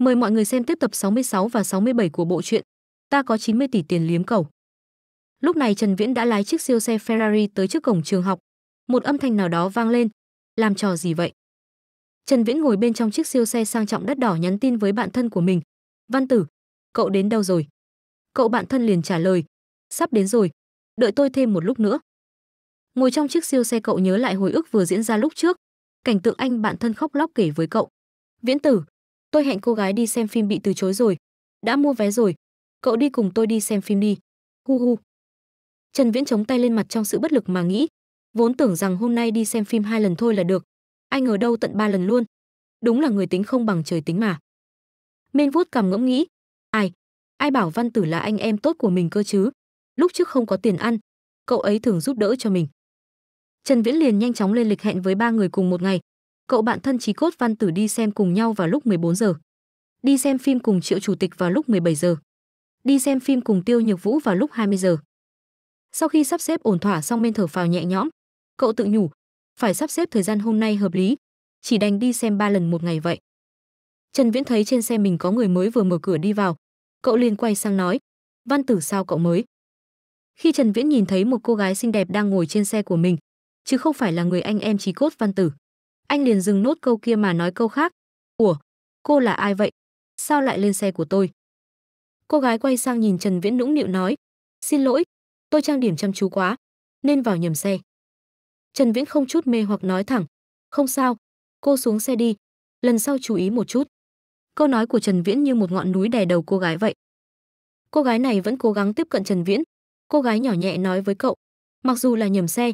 Mời mọi người xem tiếp tập 66 và 67 của bộ truyện Ta có 90 tỷ tiền liếm cầu. Lúc này Trần Viễn đã lái chiếc siêu xe Ferrari tới trước cổng trường học. Một âm thanh nào đó vang lên. Làm trò gì vậy? Trần Viễn ngồi bên trong chiếc siêu xe sang trọng đắt đỏ nhắn tin với bạn thân của mình. Văn tử, cậu đến đâu rồi? Cậu bạn thân liền trả lời. Sắp đến rồi, đợi tôi thêm một lúc nữa. Ngồi trong chiếc siêu xe cậu nhớ lại hồi ức vừa diễn ra lúc trước. Cảnh tượng anh bạn thân khóc lóc kể với cậu. Viễn tử, Tôi hẹn cô gái đi xem phim bị từ chối rồi. Đã mua vé rồi. Cậu đi cùng tôi đi xem phim đi. Hu hu. Trần Viễn chống tay lên mặt trong sự bất lực mà nghĩ. Vốn tưởng rằng hôm nay đi xem phim hai lần thôi là được. ai ngờ đâu tận ba lần luôn. Đúng là người tính không bằng trời tính mà. Mên vuốt cằm ngẫm nghĩ. Ai? Ai bảo văn tử là anh em tốt của mình cơ chứ? Lúc trước không có tiền ăn, cậu ấy thường giúp đỡ cho mình. Trần Viễn liền nhanh chóng lên lịch hẹn với ba người cùng một ngày, cậu bạn thân Chí Cốt Văn Tử đi xem cùng nhau vào lúc 14 giờ. Đi xem phim cùng Triệu Chủ tịch vào lúc 17 giờ. Đi xem phim cùng Tiêu Nhược Vũ vào lúc 20 giờ. Sau khi sắp xếp ổn thỏa xong men thở phào nhẹ nhõm, cậu tự nhủ, phải sắp xếp thời gian hôm nay hợp lý, chỉ đành đi xem ba lần một ngày vậy. Trần Viễn thấy trên xe mình có người mới vừa mở cửa đi vào, cậu liền quay sang nói, "Văn Tử sao cậu mới?" Khi Trần Viễn nhìn thấy một cô gái xinh đẹp đang ngồi trên xe của mình, chứ không phải là người anh em chí cốt Văn Tử, anh liền dừng nốt câu kia mà nói câu khác. Ủa, cô là ai vậy? Sao lại lên xe của tôi? Cô gái quay sang nhìn Trần Viễn nũng nịu nói. Xin lỗi, tôi trang điểm chăm chú quá, nên vào nhầm xe. Trần Viễn không chút mê hoặc nói thẳng. Không sao, cô xuống xe đi, lần sau chú ý một chút. Câu nói của Trần Viễn như một ngọn núi đè đầu cô gái vậy. Cô gái này vẫn cố gắng tiếp cận Trần Viễn. Cô gái nhỏ nhẹ nói với cậu, mặc dù là nhầm xe,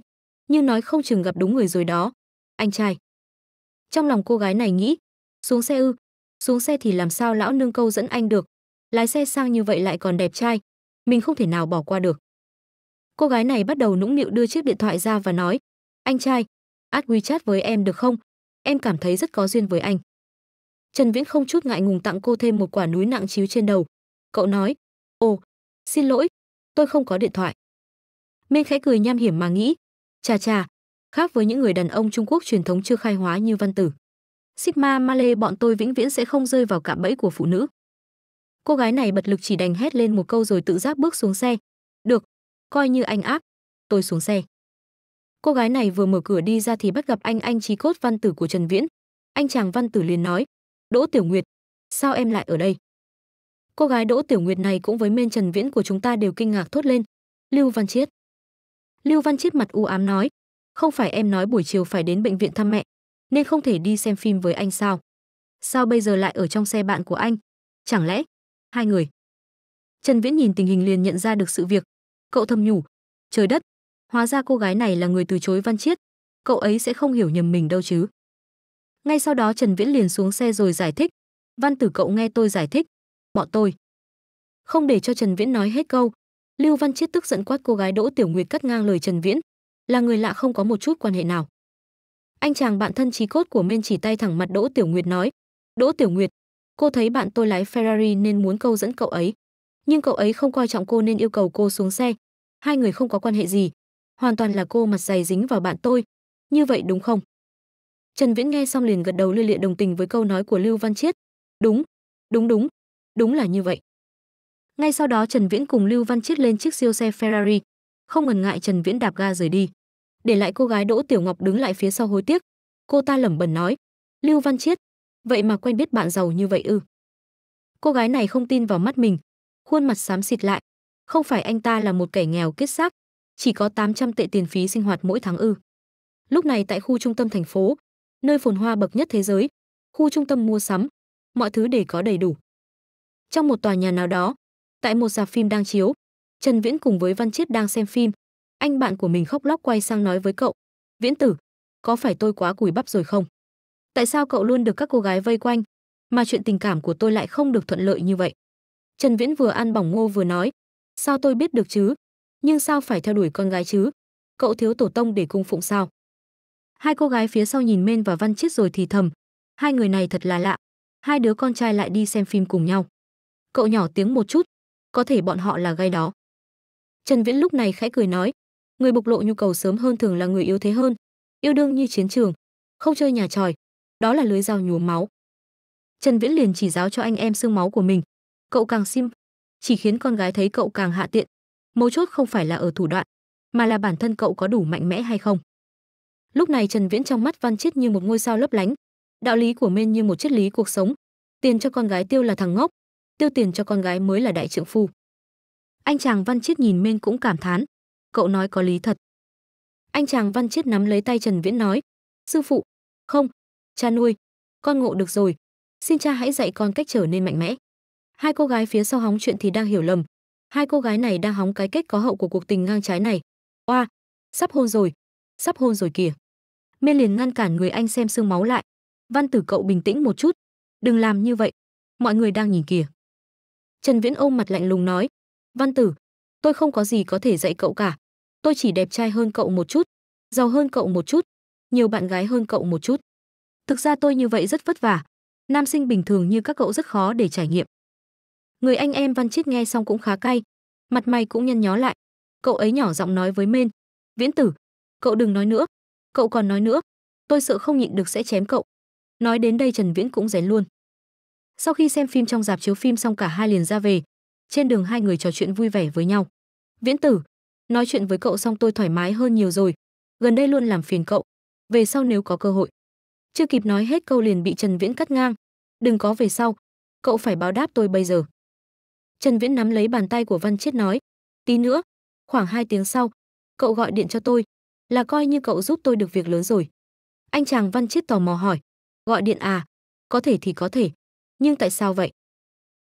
nhưng nói không chừng gặp đúng người rồi đó. Anh trai, trong lòng cô gái này nghĩ, xuống xe ư, xuống xe thì làm sao lão nương câu dẫn anh được, lái xe sang như vậy lại còn đẹp trai, mình không thể nào bỏ qua được. Cô gái này bắt đầu nũng nịu đưa chiếc điện thoại ra và nói, anh trai, add WeChat với em được không? Em cảm thấy rất có duyên với anh. Trần Viễn không chút ngại ngùng tặng cô thêm một quả núi nặng chiếu trên đầu. Cậu nói, ồ, xin lỗi, tôi không có điện thoại. Minh khẽ cười nham hiểm mà nghĩ, chà chà, khác với những người đàn ông Trung Quốc truyền thống chưa khai hóa như Văn Tử. Sigma Male bọn tôi vĩnh viễn sẽ không rơi vào cạm bẫy của phụ nữ. Cô gái này bật lực chỉ đành hét lên một câu rồi tự giác bước xuống xe. Được, coi như anh áp, tôi xuống xe. Cô gái này vừa mở cửa đi ra thì bắt gặp anh anh trí cốt văn tử của Trần Viễn. Anh chàng văn tử liền nói, Đỗ Tiểu Nguyệt, sao em lại ở đây? Cô gái Đỗ Tiểu Nguyệt này cũng với men Trần Viễn của chúng ta đều kinh ngạc thốt lên. Lưu Văn Chiết. Lưu Văn Chiết mặt u ám nói, không phải em nói buổi chiều phải đến bệnh viện thăm mẹ, nên không thể đi xem phim với anh sao? Sao bây giờ lại ở trong xe bạn của anh? Chẳng lẽ hai người? Trần Viễn nhìn tình hình liền nhận ra được sự việc, cậu thầm nhủ, trời đất, hóa ra cô gái này là người từ chối Văn Chiết, cậu ấy sẽ không hiểu nhầm mình đâu chứ. Ngay sau đó Trần Viễn liền xuống xe rồi giải thích, "Văn Tử cậu nghe tôi giải thích, bọn tôi." Không để cho Trần Viễn nói hết câu, Lưu Văn Chiết tức giận quát cô gái Đỗ Tiểu Nguyệt cắt ngang lời Trần Viễn, là người lạ không có một chút quan hệ nào. Anh chàng bạn thân trí cốt của Minh chỉ tay thẳng mặt Đỗ Tiểu Nguyệt nói, "Đỗ Tiểu Nguyệt, cô thấy bạn tôi lái Ferrari nên muốn câu dẫn cậu ấy, nhưng cậu ấy không coi trọng cô nên yêu cầu cô xuống xe. Hai người không có quan hệ gì, hoàn toàn là cô mặt dày dính vào bạn tôi, như vậy đúng không?" Trần Viễn nghe xong liền gật đầu lia lịa đồng tình với câu nói của Lưu Văn Chiết. "Đúng, đúng đúng, đúng là như vậy." Ngay sau đó Trần Viễn cùng Lưu Văn Chiết lên chiếc siêu xe Ferrari, không ngần ngại Trần Viễn đạp ga rời đi để lại cô gái Đỗ Tiểu Ngọc đứng lại phía sau hối tiếc. Cô ta lẩm bẩm nói, "Lưu Văn Chiết, vậy mà quen biết bạn giàu như vậy ư?" Cô gái này không tin vào mắt mình, khuôn mặt xám xịt lại, "Không phải anh ta là một kẻ nghèo kết xác, chỉ có 800 tệ tiền phí sinh hoạt mỗi tháng ư?" Lúc này tại khu trung tâm thành phố, nơi phồn hoa bậc nhất thế giới, khu trung tâm mua sắm, mọi thứ đều có đầy đủ. Trong một tòa nhà nào đó, tại một rạp phim đang chiếu, Trần Viễn cùng với Văn Chiết đang xem phim, anh bạn của mình khóc lóc quay sang nói với cậu, "Viễn Tử, có phải tôi quá cùi bắp rồi không? Tại sao cậu luôn được các cô gái vây quanh, mà chuyện tình cảm của tôi lại không được thuận lợi như vậy?" Trần Viễn vừa ăn bỏng ngô vừa nói, "Sao tôi biết được chứ? Nhưng sao phải theo đuổi con gái chứ? Cậu thiếu tổ tông để cung phụng sao?" Hai cô gái phía sau nhìn men và Văn Chiết rồi thì thầm, hai người này thật là lạ, hai đứa con trai lại đi xem phim cùng nhau. Cậu nhỏ tiếng một chút, có thể bọn họ là gay đó. Trần Viễn lúc này khẽ cười nói, người bộc lộ nhu cầu sớm hơn thường là người yếu thế hơn yêu đương như chiến trường không chơi nhà tròi đó là lưới dao nhuốm máu trần viễn liền chỉ giáo cho anh em xương máu của mình cậu càng sim chỉ khiến con gái thấy cậu càng hạ tiện mấu chốt không phải là ở thủ đoạn mà là bản thân cậu có đủ mạnh mẽ hay không lúc này trần viễn trong mắt văn chết như một ngôi sao lấp lánh đạo lý của men như một triết lý cuộc sống tiền cho con gái tiêu là thằng ngốc tiêu tiền cho con gái mới là đại trượng phu anh chàng văn chiết nhìn men cũng cảm thán cậu nói có lý thật. Anh chàng Văn chết nắm lấy tay Trần Viễn nói, sư phụ, không, cha nuôi, con ngộ được rồi, xin cha hãy dạy con cách trở nên mạnh mẽ. Hai cô gái phía sau hóng chuyện thì đang hiểu lầm, hai cô gái này đang hóng cái kết có hậu của cuộc tình ngang trái này. Oa, sắp hôn rồi, sắp hôn rồi kìa. Miên liền ngăn cản người anh xem xương máu lại. Văn Tử cậu bình tĩnh một chút, đừng làm như vậy, mọi người đang nhìn kìa. Trần Viễn ôm mặt lạnh lùng nói, Văn Tử, tôi không có gì có thể dạy cậu cả, Tôi chỉ đẹp trai hơn cậu một chút, giàu hơn cậu một chút, nhiều bạn gái hơn cậu một chút. Thực ra tôi như vậy rất vất vả. Nam sinh bình thường như các cậu rất khó để trải nghiệm. Người anh em Văn Chiết nghe xong cũng khá cay, mặt mày cũng nhăn nhó lại. Cậu ấy nhỏ giọng nói với Mên, "Viễn Tử, cậu đừng nói nữa, cậu còn nói nữa, tôi sợ không nhịn được sẽ chém cậu." Nói đến đây Trần Viễn cũng rén luôn. Sau khi xem phim trong dạp chiếu phim xong cả hai liền ra về, trên đường hai người trò chuyện vui vẻ với nhau. "Viễn Tử, Nói chuyện với cậu xong tôi thoải mái hơn nhiều rồi, gần đây luôn làm phiền cậu, về sau nếu có cơ hội. Chưa kịp nói hết câu liền bị Trần Viễn cắt ngang, đừng có về sau, cậu phải báo đáp tôi bây giờ. Trần Viễn nắm lấy bàn tay của Văn Chiết nói, tí nữa, khoảng hai tiếng sau, cậu gọi điện cho tôi, là coi như cậu giúp tôi được việc lớn rồi. Anh chàng Văn Chiết tò mò hỏi, gọi điện à, có thể thì có thể, nhưng tại sao vậy?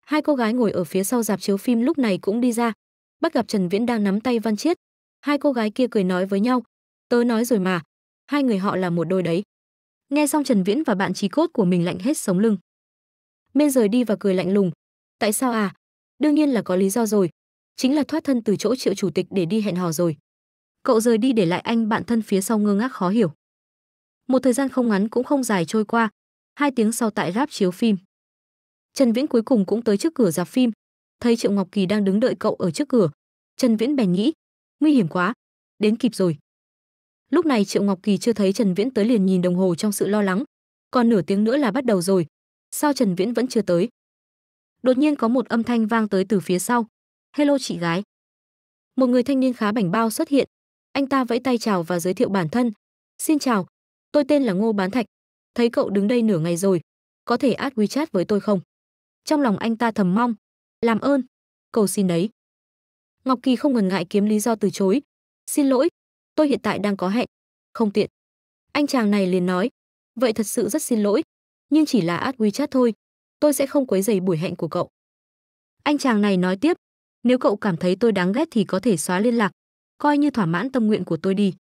Hai cô gái ngồi ở phía sau dạp chiếu phim lúc này cũng đi ra, bắt gặp Trần Viễn đang nắm tay Văn Chiết. Hai cô gái kia cười nói với nhau, "Tớ nói rồi mà, hai người họ là một đôi đấy." Nghe xong Trần Viễn và bạn trí cốt của mình lạnh hết sống lưng. Mên rời đi và cười lạnh lùng, "Tại sao à? Đương nhiên là có lý do rồi, chính là thoát thân từ chỗ Triệu chủ tịch để đi hẹn hò rồi." Cậu rời đi để lại anh bạn thân phía sau ngơ ngác khó hiểu. Một thời gian không ngắn cũng không dài trôi qua, hai tiếng sau tại ráp chiếu phim. Trần Viễn cuối cùng cũng tới trước cửa rạp phim, thấy Triệu Ngọc Kỳ đang đứng đợi cậu ở trước cửa. Trần Viễn bèn nghĩ, nguy hiểm quá, đến kịp rồi. Lúc này Triệu Ngọc Kỳ chưa thấy Trần Viễn tới liền nhìn đồng hồ trong sự lo lắng, còn nửa tiếng nữa là bắt đầu rồi, sao Trần Viễn vẫn chưa tới? Đột nhiên có một âm thanh vang tới từ phía sau. "Hello chị gái." Một người thanh niên khá bảnh bao xuất hiện, anh ta vẫy tay chào và giới thiệu bản thân. "Xin chào, tôi tên là Ngô Bán Thạch, thấy cậu đứng đây nửa ngày rồi, có thể add WeChat với tôi không?" Trong lòng anh ta thầm mong, làm ơn cầu xin đấy ngọc kỳ không ngần ngại kiếm lý do từ chối xin lỗi tôi hiện tại đang có hẹn không tiện anh chàng này liền nói vậy thật sự rất xin lỗi nhưng chỉ là ad wechat thôi tôi sẽ không quấy rầy buổi hẹn của cậu anh chàng này nói tiếp nếu cậu cảm thấy tôi đáng ghét thì có thể xóa liên lạc coi như thỏa mãn tâm nguyện của tôi đi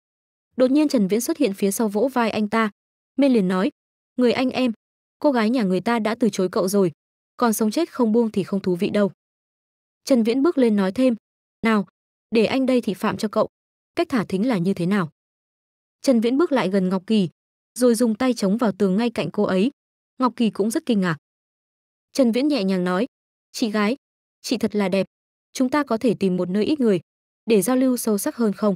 đột nhiên trần viễn xuất hiện phía sau vỗ vai anh ta mê liền nói người anh em cô gái nhà người ta đã từ chối cậu rồi còn sống chết không buông thì không thú vị đâu. Trần Viễn bước lên nói thêm, "Nào, để anh đây thị phạm cho cậu, cách thả thính là như thế nào?" Trần Viễn bước lại gần Ngọc Kỳ, rồi dùng tay chống vào tường ngay cạnh cô ấy. Ngọc Kỳ cũng rất kinh ngạc. Trần Viễn nhẹ nhàng nói, "Chị gái, chị thật là đẹp, chúng ta có thể tìm một nơi ít người để giao lưu sâu sắc hơn không?"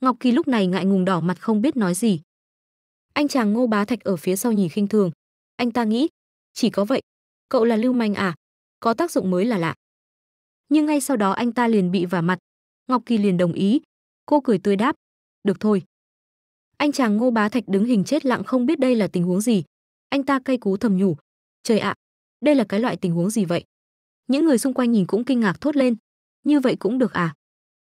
Ngọc Kỳ lúc này ngại ngùng đỏ mặt không biết nói gì. Anh chàng Ngô Bá Thạch ở phía sau nhìn khinh thường, anh ta nghĩ, chỉ có vậy cậu là lưu manh à? Có tác dụng mới là lạ. Nhưng ngay sau đó anh ta liền bị vả mặt. Ngọc Kỳ liền đồng ý. Cô cười tươi đáp. Được thôi. Anh chàng Ngô Bá Thạch đứng hình chết lặng không biết đây là tình huống gì. Anh ta cay cú thầm nhủ. Trời ạ, đây là cái loại tình huống gì vậy? Những người xung quanh nhìn cũng kinh ngạc thốt lên. Như vậy cũng được à?